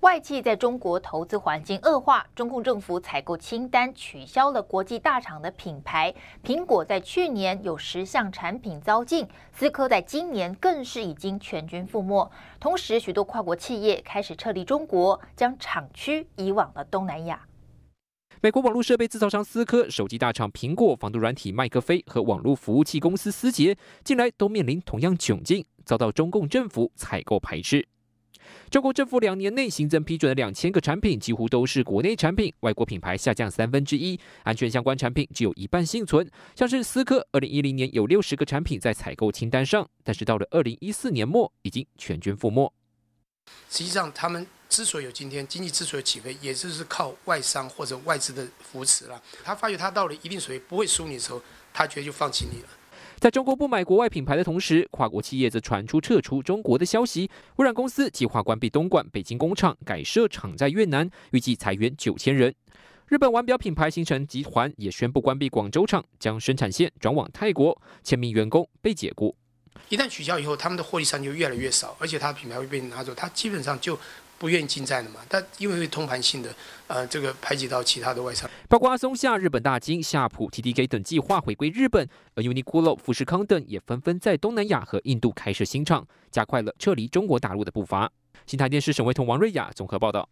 外企在中国投资环境恶化，中共政府采购清单取消了国际大厂的品牌。苹果在去年有十项产品遭禁，思科在今年更是已经全军覆没。同时，许多跨国企业开始撤离中国，将厂区移往了东南亚。美国网络设备制造商思科、手机大厂苹果、防毒软体麦克菲和网络服务器公司思杰，近来都面临同样窘境，遭到中共政府采购排斥。中国政府两年内新增批准的两千个产品，几乎都是国内产品，外国品牌下降三分之一，安全相关产品只有一半幸存。像是思科，二零一零年有六十个产品在采购清单上，但是到了二零一四年末已经全军覆没。实际上，他们之所以有今天，经济之所以起飞，也就是靠外商或者外资的扶持了。他发觉他到了一定水平不会输你的时候，他觉得就放弃你了。在中国不买国外品牌的同时，跨国企业则传出撤出中国的消息。微软公司计划关闭东莞、北京工厂，改设厂在越南，预计裁员九千人。日本腕表品牌新城集团也宣布关闭广州厂，将生产线转往泰国，千名员工被解雇。一旦取消以后，他们的获利上就越来越少，而且他的品牌会被拿走，他基本上就。不愿意进站的嘛，但因为通盘性的，呃，这个排挤到其他的外商，包括阿松下、日本大金、夏普、T D K 等计划回归日本，而 u n i q l o 富士康等也纷纷在东南亚和印度开设新厂，加快了撤离中国大陆的步伐。新台电视沈委彤、王瑞雅综合报道。